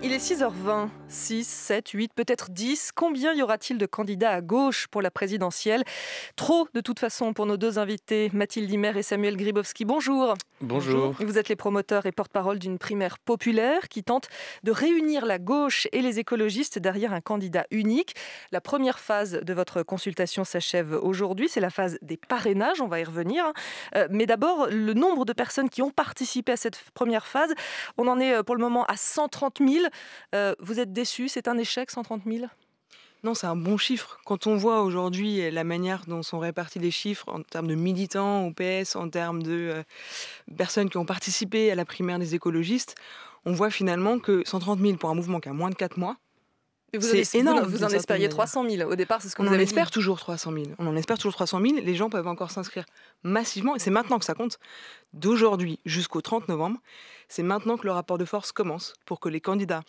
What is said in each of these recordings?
Il est 6h20, 6, 7, 8, peut-être 10. Combien y aura-t-il de candidats à gauche pour la présidentielle Trop de toute façon pour nos deux invités, Mathilde Himer et Samuel Gribowski. Bonjour. Bonjour. Vous êtes les promoteurs et porte-parole d'une primaire populaire qui tente de réunir la gauche et les écologistes derrière un candidat unique. La première phase de votre consultation s'achève aujourd'hui, c'est la phase des parrainages, on va y revenir. Euh, mais d'abord, le nombre de personnes qui ont participé à cette première phase, on en est euh, pour le moment à 130 000. Euh, vous êtes déçu C'est un échec, 130 000 non, c'est un bon chiffre. Quand on voit aujourd'hui euh, la manière dont sont répartis les chiffres en termes de militants au PS, en termes de euh, personnes qui ont participé à la primaire des écologistes, on voit finalement que 130 000 pour un mouvement qui a moins de 4 mois, c'est Vous, en espériez 300 000. Au départ, c'est ce qu'on en espère toujours 300 000. On en espère toujours 300 000. Les gens peuvent encore s'inscrire massivement. Et c'est maintenant que ça compte. D'aujourd'hui jusqu'au 30 novembre, c'est maintenant que le rapport de force commence pour que les candidats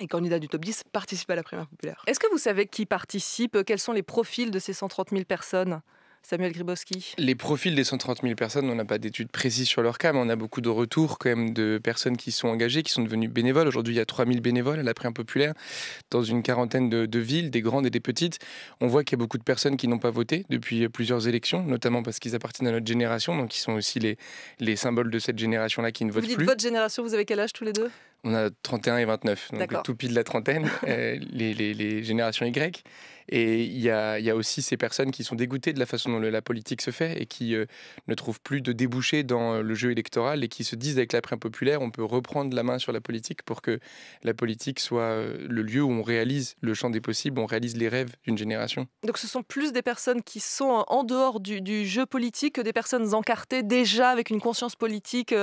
et candidats du top 10 participent à la primaire populaire. Est-ce que vous savez qui participe Quels sont les profils de ces 130 000 personnes Samuel Gribowski Les profils des 130 000 personnes, on n'a pas d'études précises sur leur cas, mais on a beaucoup de retours quand même de personnes qui sont engagées, qui sont devenues bénévoles. Aujourd'hui, il y a 3 000 bénévoles à la pré populaire dans une quarantaine de, villes, des grandes et des petites. On voit qu'il y a beaucoup de personnes qui n'ont pas voté depuis plusieurs élections, notamment parce qu'ils appartiennent à notre génération, donc ils sont aussi les, les symboles de cette génération-là qui ne vote plus. Vous dites votre génération, vous avez quel âge tous les deux on a 31 et 29, donc le toupie de la trentaine, euh, les, générations Y. Et il y, a, aussi ces personnes qui sont dégoûtées de la façon dont la politique se fait et qui euh, ne trouvent plus de débouchés dans euh, le jeu électoral et qui se disent avec l'après populaire, on peut reprendre la main sur la politique pour que la politique soit le lieu où on réalise le champ des possibles, on réalise les rêves d'une génération. Donc ce sont plus des personnes qui sont en dehors du, jeu politique que des personnes encartées déjà avec une conscience politique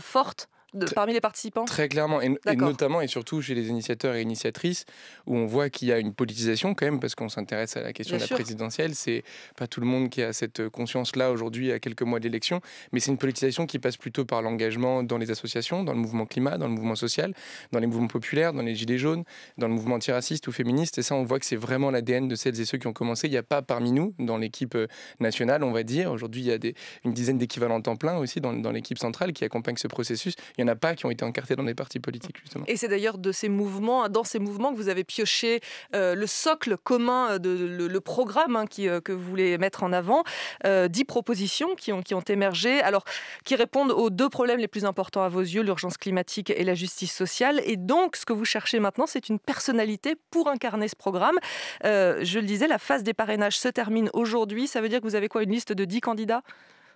forte parmi les participants Très clairement, et, notamment et surtout chez les initiateurs et initiatrices, où on voit qu'il y a une politisation quand même, parce qu'on s'intéresse à la question de la présidentielle. C'est pas tout le monde qui a cette euh, conscience-là aujourd'hui, à quelques mois de l'élection, mais c'est une politisation qui passe plutôt par l'engagement dans les associations, dans le mouvement climat, dans le mouvement social, dans les mouvements populaires, dans les gilets jaunes, dans le mouvement antiraciste ou féministe. Et ça, on voit que c'est vraiment l'ADN de celles et ceux qui ont commencé. Il n'y a pas parmi nous, dans l'équipe euh, nationale, on va dire, aujourd'hui, il y a des, une dizaine d'équivalents en plein aussi dans, l'équipe centrale qui accompagne ce processus n'a pas qui ont été encartés dans des partis politiques, justement. Et c'est d'ailleurs de ces mouvements, dans ces mouvements que vous avez pioché euh, le socle commun, de, le, programme hein, qui, euh, que vous voulez mettre en avant. Euh, dix propositions qui ont, qui ont émergé, alors qui répondent aux deux problèmes les plus importants à vos yeux, l'urgence climatique et la justice sociale. Et donc, ce que vous cherchez maintenant, c'est une personnalité pour incarner ce programme. je le disais, la phase des parrainages se termine aujourd'hui. Ça veut dire que vous avez quoi Une liste de dix candidats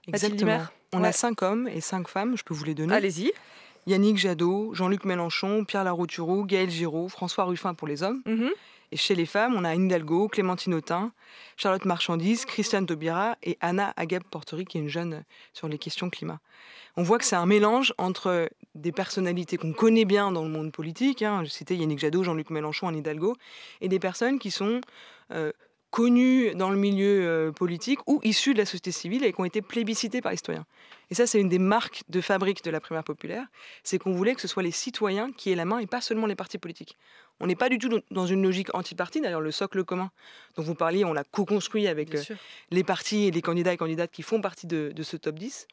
bah, Exactement. On a cinq hommes et cinq femmes, je peux vous les donner. Allez-y. Yannick Jadot, Jean-Luc Mélenchon, Pierre Laroutureau, Gaël Giraud, François Ruffin pour les hommes. Mhm. Et chez les femmes, on a Hidalgo, Clémentine Autain, Charlotte Marchandise, Christiane Taubira et Anna Agab Portery, qui est une jeune sur les questions climat. On voit que c'est un mélange entre des personnalités qu'on connaît bien dans le monde politique, hein, je citais Yannick Jadot, Jean-Luc Mélenchon, Anne Hidalgo, et des personnes qui sont euh, connus dans le milieu euh, politique ou issus de la société civile et qui ont été plébiscités par les citoyens. Et ça, c'est une des marques de fabrique de la primaire populaire, c'est qu'on voulait que ce soit les citoyens qui aient la main et pas seulement les partis politiques. On n'est pas du tout dans une logique anti-parti, d'ailleurs le socle commun dont vous parliez, on l'a co-construit avec euh, les partis et les candidats et candidates qui font partie de, de ce top 10.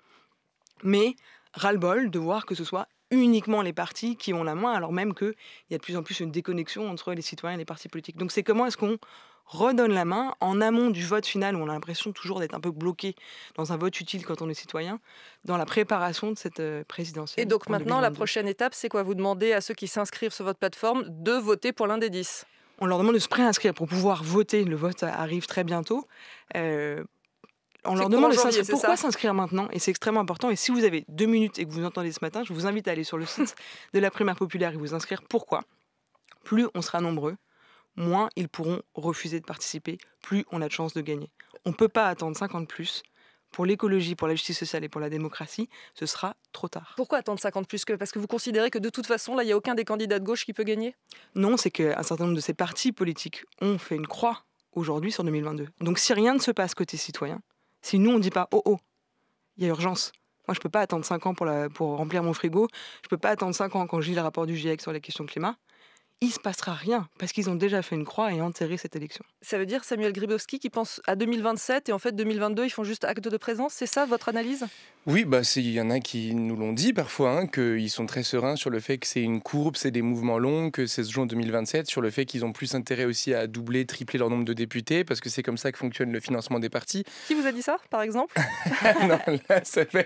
Mais ras-le-bol de voir que ce soit uniquement les partis qui ont la main, alors même qu'il y a de plus en plus une déconnexion entre les citoyens et les partis politiques. Donc c'est comment est-ce qu'on redonne la main en amont du vote final où on a l'impression toujours d'être un peu bloqué dans un vote utile quand on est citoyen, dans la préparation de cette euh, présidentielle. Et donc maintenant, la prochaine étape, c'est quoi Vous demandez à ceux qui s'inscrivent sur votre plateforme de voter pour l'un des dix on leur demande de se préinscrire pour pouvoir voter. Le vote arrive très bientôt. Euh, on leur demande de s'inscrire pourquoi s'inscrire maintenant et c'est extrêmement important et si vous avez deux minutes et que vous entendez ce matin je vous invite à aller sur le site de la primaire populaire et vous inscrire pourquoi plus on sera nombreux moins ils pourront refuser de participer, plus on a de chances de gagner. On ne peut pas attendre 50 plus. Pour l'écologie, pour la justice sociale et pour la démocratie, ce sera trop tard. Pourquoi attendre 50 plus Parce que vous considérez que de toute façon, là, il n'y a aucun des candidats de gauche qui peut gagner Non, c'est qu'un certain nombre de ces partis politiques ont fait une croix aujourd'hui sur 2022. Donc si rien ne se passe côté citoyen, si nous on ne dit pas oh oh, il y a urgence. Moi je peux pas attendre 5 ans pour, remplir mon frigo, je ne peux pas attendre 5 ans quand je lis le rapport du GIEC sur la question climat il se passera rien parce qu'ils ont déjà fait une croix et enterré cette élection. Ça veut dire Samuel Gribowski qui pense à 2027 et en fait 2022 ils font juste acte de présence, c'est ça votre analyse Oui, bah il y en a qui nous l'ont dit parfois hein, qu'ils sont très sereins sur le fait que c'est une courbe, c'est des mouvements longs, que c'est ce jour 2027, sur le fait qu'ils ont plus intérêt aussi à doubler, tripler leur nombre de députés parce que c'est comme ça que fonctionne le financement des partis. Qui vous a dit ça par exemple Non, ça va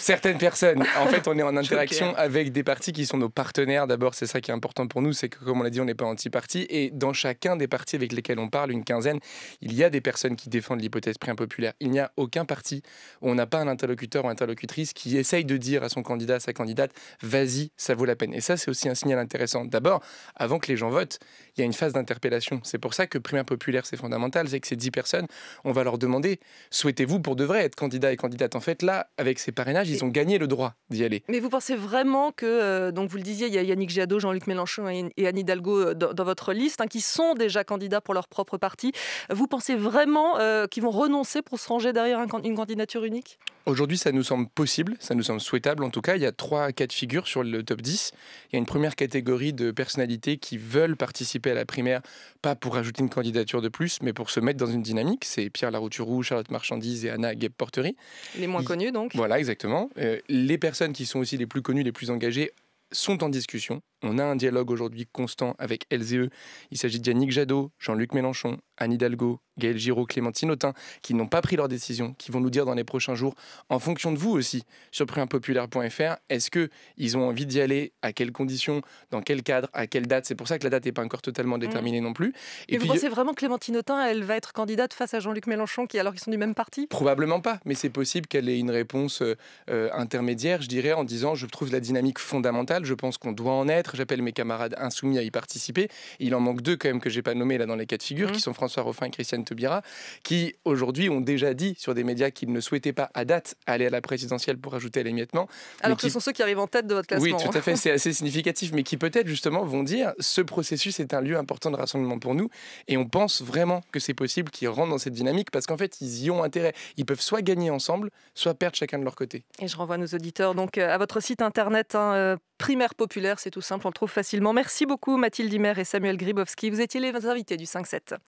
certaines personnes. En fait, on est en interaction avec des partis qui sont nos partenaires. D'abord, c'est ça qui est important pour nous, c'est que, comme on l'a dit, on n'est pas anti-parti. Et dans chacun des partis avec lesquels on parle, une quinzaine, il y a des personnes qui défendent l'hypothèse pré-impopulaire. Il n'y a aucun parti où on n'a pas un interlocuteur ou interlocutrice qui essaye de dire à son candidat, à sa candidate, vas-y, ça vaut la peine. Et ça, c'est aussi un signal intéressant. D'abord, avant que les gens votent, il y a une phase d'interpellation. C'est pour ça que primaire populaire, c'est fondamental. C'est que ces 10 personnes, on va leur demander souhaitez-vous pour de vrai être candidat et candidate En fait, là, avec ces parrainages, ils ont gagné le droit d'y aller. Mais vous pensez vraiment que, euh, donc vous le disiez, il y a Yannick Jadot, Jean-Luc Mélenchon et Anne Hidalgo euh, dans, votre liste, hein, qui sont déjà candidats pour leur propre parti. Vous pensez vraiment euh, qu'ils vont renoncer pour se ranger derrière un, une candidature unique Aujourd'hui, ça nous semble possible, ça nous semble souhaitable. En tout cas, il y a trois quatre figures sur le top 10. Il y a une première catégorie de personnalités qui veulent participer à la primaire, pas pour ajouter une candidature de plus, mais pour se mettre dans une dynamique. C'est Pierre Larouturou, Charlotte Marchandise et Anna Gueb-Porterie. Les moins connus, donc. Voilà, exactement. Euh, les personnes qui sont aussi les plus connues, les plus engagées, sont en discussion. On a un dialogue aujourd'hui constant avec LZE. Il s'agit de d'Yannick Jadot, Jean-Luc Mélenchon, Anne Hidalgo, Gaël Giraud, Clémentine Autain, qui n'ont pas pris leur décision, qui vont nous dire dans les prochains jours, en fonction de vous aussi, sur préunpopulaire.fr, est-ce que ils ont envie d'y aller, à quelles conditions, dans quel cadre, à quelle date C'est pour ça que la date n'est pas encore totalement mhm. déterminée non plus. Et, vous pensez vraiment que Clémentine Autain, elle va être candidate face à Jean-Luc Mélenchon, qui alors qu'ils sont du même parti Probablement pas, mais c'est possible qu'elle ait une réponse euh, euh, intermédiaire, je dirais, en disant je trouve la dynamique fondamentale je pense qu'on doit en être. J'appelle mes camarades insoumis à y participer. Il en manque deux quand même que j'ai pas nommé là dans les cas de figure, mmh. qui sont François Ruffin et Christiane Taubira, qui aujourd'hui ont déjà dit sur des médias qu'ils ne souhaitaient pas à date aller à la présidentielle pour ajouter à l'émiettement. Alors que qui... ce sont ceux qui arrivent en tête de votre classement. Oui, hein. tout à fait, c'est assez significatif, mais qui peut-être justement vont dire ce processus est un lieu important de rassemblement pour nous et on pense vraiment que c'est possible qu'ils rentrent dans cette dynamique parce qu'en fait ils y ont intérêt. Ils peuvent soit gagner ensemble, soit perdre chacun de leur côté. Et je renvoie nos auditeurs donc euh, à votre site internet hein, euh, primaire populaire, c'est tout simple, on le trouve facilement. Merci beaucoup Mathilde Himer et Samuel Gribowski. Vous étiez les invités du 5-7.